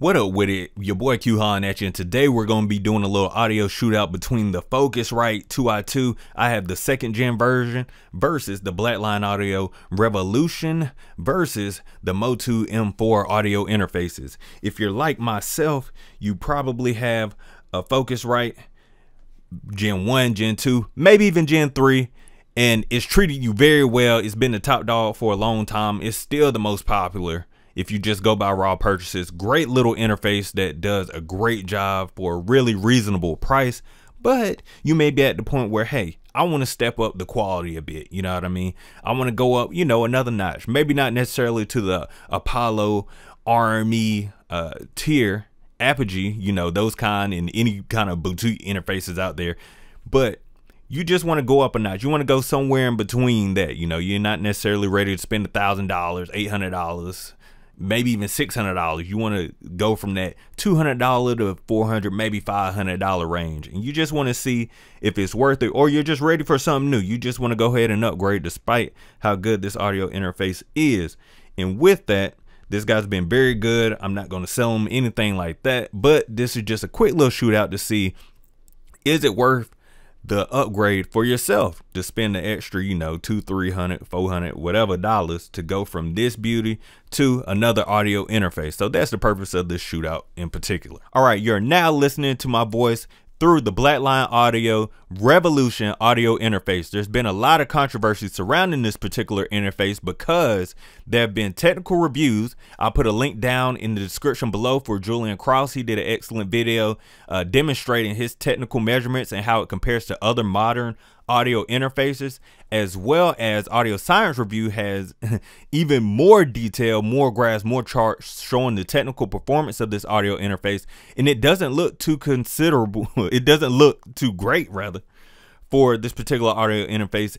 What up with it? Your boy Q Han at you, and today we're going to be doing a little audio shootout between the Focusrite 2i2. I have the second gen version versus the Blackline Audio Revolution versus the Motu M4 audio interfaces. If you're like myself, you probably have a Focusrite Gen 1, Gen 2, maybe even Gen 3 and it's treated you very well. It's been the top dog for a long time. It's still the most popular if you just go by raw purchases. Great little interface that does a great job for a really reasonable price. But you may be at the point where, hey, I want to step up the quality a bit. You know what I mean? I want to go up, you know, another notch. Maybe not necessarily to the Apollo RME uh, tier, Apogee, you know, those kind and any kind of Bluetooth interfaces out there. But you just want to go up a notch. You want to go somewhere in between that. You know, you're not necessarily ready to spend a thousand dollars, eight hundred dollars, maybe even $600. You want to go from that $200 to 400, maybe $500 range. And you just want to see if it's worth it or you're just ready for something new. You just want to go ahead and upgrade despite how good this audio interface is. And with that, this guy's been very good. I'm not going to sell him anything like that, but this is just a quick little shootout to see is it worth the upgrade for yourself to spend the extra, you know, two, three hundred, four hundred, whatever dollars to go from this beauty to another audio interface. So that's the purpose of this shootout in particular. All right, you're now listening to my voice through the Blackline Audio Revolution audio interface. There's been a lot of controversy surrounding this particular interface because there have been technical reviews. I'll put a link down in the description below for Julian Cross. He did an excellent video uh, demonstrating his technical measurements and how it compares to other modern audio interfaces, as well as Audio Science Review has even more detail, more graphs, more charts showing the technical performance of this audio interface. And it doesn't look too considerable, it doesn't look too great, rather, for this particular audio interface,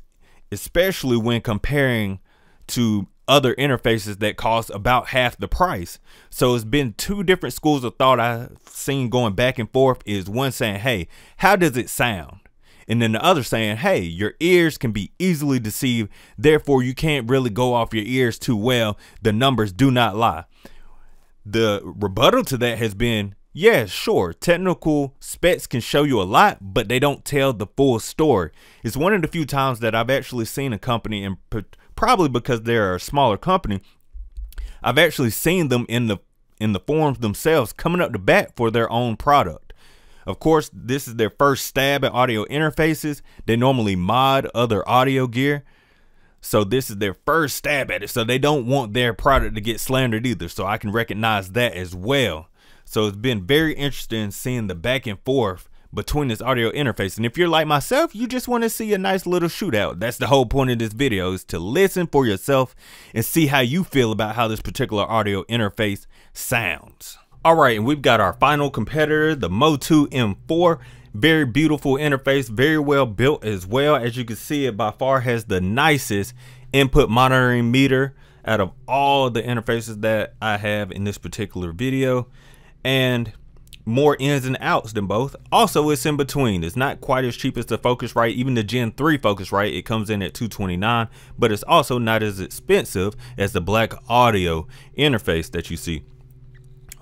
especially when comparing to other interfaces that cost about half the price. So it's been two different schools of thought I've seen going back and forth is one saying, hey, how does it sound? And then the other saying, hey, your ears can be easily deceived. Therefore, you can't really go off your ears too well. The numbers do not lie. The rebuttal to that has been, yeah, sure, technical specs can show you a lot, but they don't tell the full story. It's one of the few times that I've actually seen a company, and probably because they're a smaller company, I've actually seen them in the in the forums themselves coming up to bat for their own product. Of course, this is their first stab at audio interfaces. They normally mod other audio gear. So this is their first stab at it. So they don't want their product to get slandered either. So I can recognize that as well. So it's been very interesting seeing the back and forth between this audio interface. And if you're like myself, you just want to see a nice little shootout. That's the whole point of this video is to listen for yourself and see how you feel about how this particular audio interface sounds. All right, and we've got our final competitor, the Motu M4. Very beautiful interface, very well built as well. As you can see, it by far has the nicest input monitoring meter out of all the interfaces that I have in this particular video. And more ins and outs than both. Also, it's in between. It's not quite as cheap as the Focusrite, even the Gen 3 Focusrite. It comes in at 229, but it's also not as expensive as the Black Audio interface that you see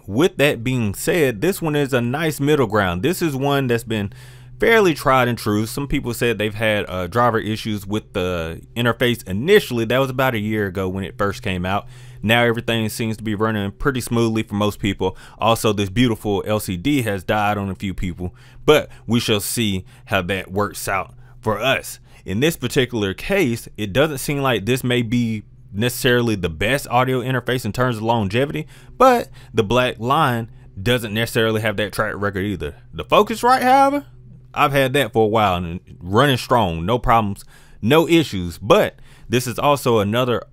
with that being said, this one is a nice middle ground. This is one that's been fairly tried and true. Some people said they've had uh, driver issues with the interface initially. That was about a year ago when it first came out. Now everything seems to be running pretty smoothly for most people. Also, this beautiful LCD has died on a few people, but we shall see how that works out for us. In this particular case, it doesn't seem like this may be necessarily the best audio interface in terms of longevity, but the Black Line doesn't necessarily have that track record either. The Focusrite, however, I've had that for a while and running strong, no problems, no issues. But this is also another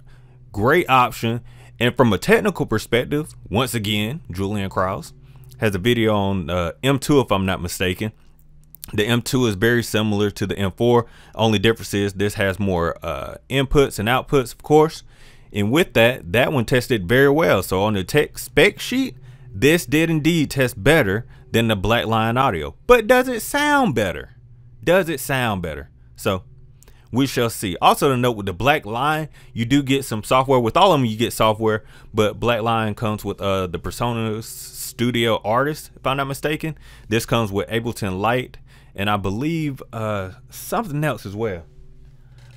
great option. And from a technical perspective, once again, Julian Krause has a video on uh, M2 if I'm not mistaken, the M2 is very similar to the M4. Only difference is this has more uh, inputs and outputs, of course. And with that, that one tested very well. So on the tech spec sheet, this did indeed test better than the Black Lion Audio. But does it sound better? Does it sound better? So we shall see. Also to note with the Black Lion, you do get some software. With all of them, you get software, but Black Lion comes with uh, the Persona Studio Artist, if I'm not mistaken. This comes with Ableton Light and I believe uh, something else as well.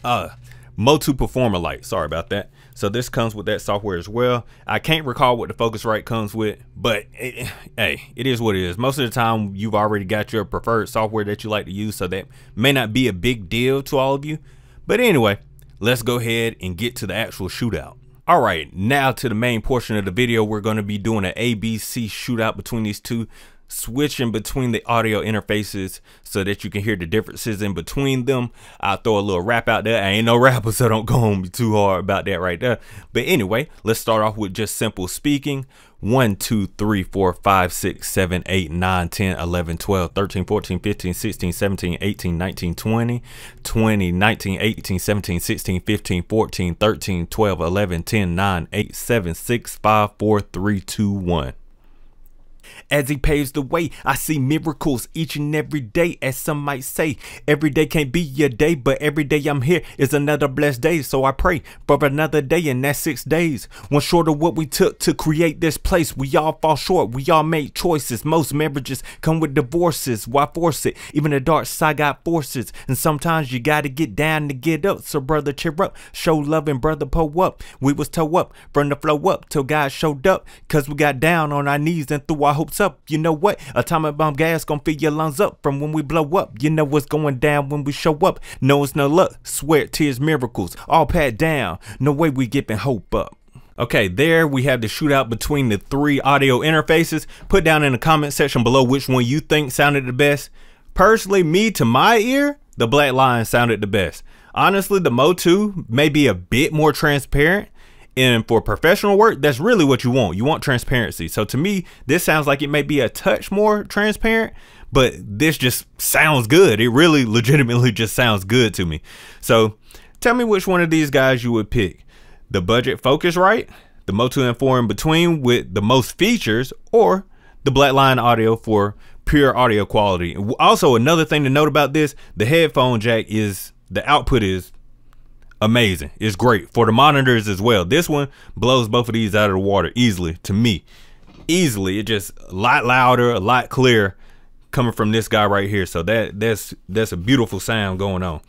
Uh, Motu Performer Lite. Sorry about that. So this comes with that software as well. I can't recall what the Focusrite comes with, but it, hey, it is what it is. Most of the time, you've already got your preferred software that you like to use, so that may not be a big deal to all of you. But anyway, let's go ahead and get to the actual shootout. All right, now to the main portion of the video, we're going to be doing an ABC shootout between these two switching between the audio interfaces so that you can hear the differences in between them. I'll throw a little rap out there. I ain't no rapper, so don't go on me too hard about that right there. But anyway, let's start off with just simple speaking. 1, 2, 3, 4, 5, 6, 7, 8, 9, 10, 11, 12, 13, 14, 15, 16, 17, 18, 19, 20, 20, 19, 18, 17, 16, 15, 14, 13, 12, 11, 10, 9, 8, 7, 6, 5, 4, 3, 2, 1. As he paves the way, I see miracles each and every day, as some might say. Every day can't be your day, but every day I'm here is another blessed day. So I pray for another day, and that's six days. One short of what we took to create this place. We all fall short, we all make choices. Most marriages come with divorces. Why force it? Even the dark side got forces. And sometimes you gotta get down to get up. So, brother, cheer up. Show love and brother, pull up. We was toe up from the flow up till God showed up. Cause we got down on our knees and threw our hopes up. You know what? Atomic bomb gas gonna fill your lungs up from when we blow up. You know what's going down when we show up. No, it's no luck. Sweat, tears, miracles, all pat down. No way we giving hope up. Okay, there we have the shootout between the three audio interfaces. Put down in the comment section below which one you think sounded the best. Personally, me to my ear, the Black Lion sounded the best. Honestly, the Mo2 may be a bit more transparent, and for professional work, that's really what you want. You want transparency. So to me, this sounds like it may be a touch more transparent, but this just sounds good. It really legitimately just sounds good to me. So tell me which one of these guys you would pick. The budget focus right, the Motu and 4 in between with the most features, or the Blackline audio for pure audio quality. Also, another thing to note about this, the headphone jack is the output is amazing. It's great for the monitors as well. This one blows both of these out of the water easily to me. Easily, it just a lot louder, a lot clearer coming from this guy right here. So that that's that's a beautiful sound going on.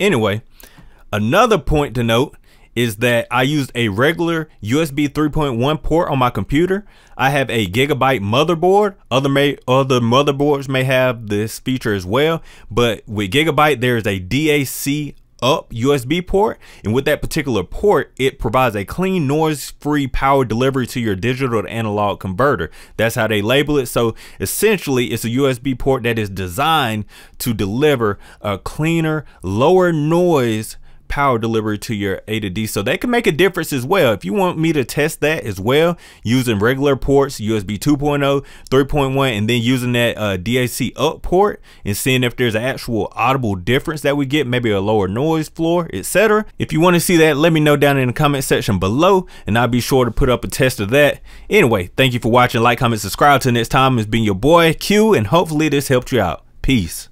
Anyway, another point to note is that I used a regular USB 3.1 port on my computer. I have a gigabyte motherboard. Other may other motherboards may have this feature as well, but with Gigabyte there is a DAC up USB port. And with that particular port, it provides a clean noise free power delivery to your digital to analog converter. That's how they label it. So essentially it's a USB port that is designed to deliver a cleaner, lower noise power delivery to your A to D. So that can make a difference as well. If you want me to test that as well, using regular ports, USB 2.0, 3.1, and then using that uh, DAC up port and seeing if there's an actual audible difference that we get, maybe a lower noise floor, etc. If you want to see that, let me know down in the comment section below, and I'll be sure to put up a test of that. Anyway, thank you for watching. Like, comment, subscribe. Till next time, it's been your boy Q, and hopefully this helped you out. Peace.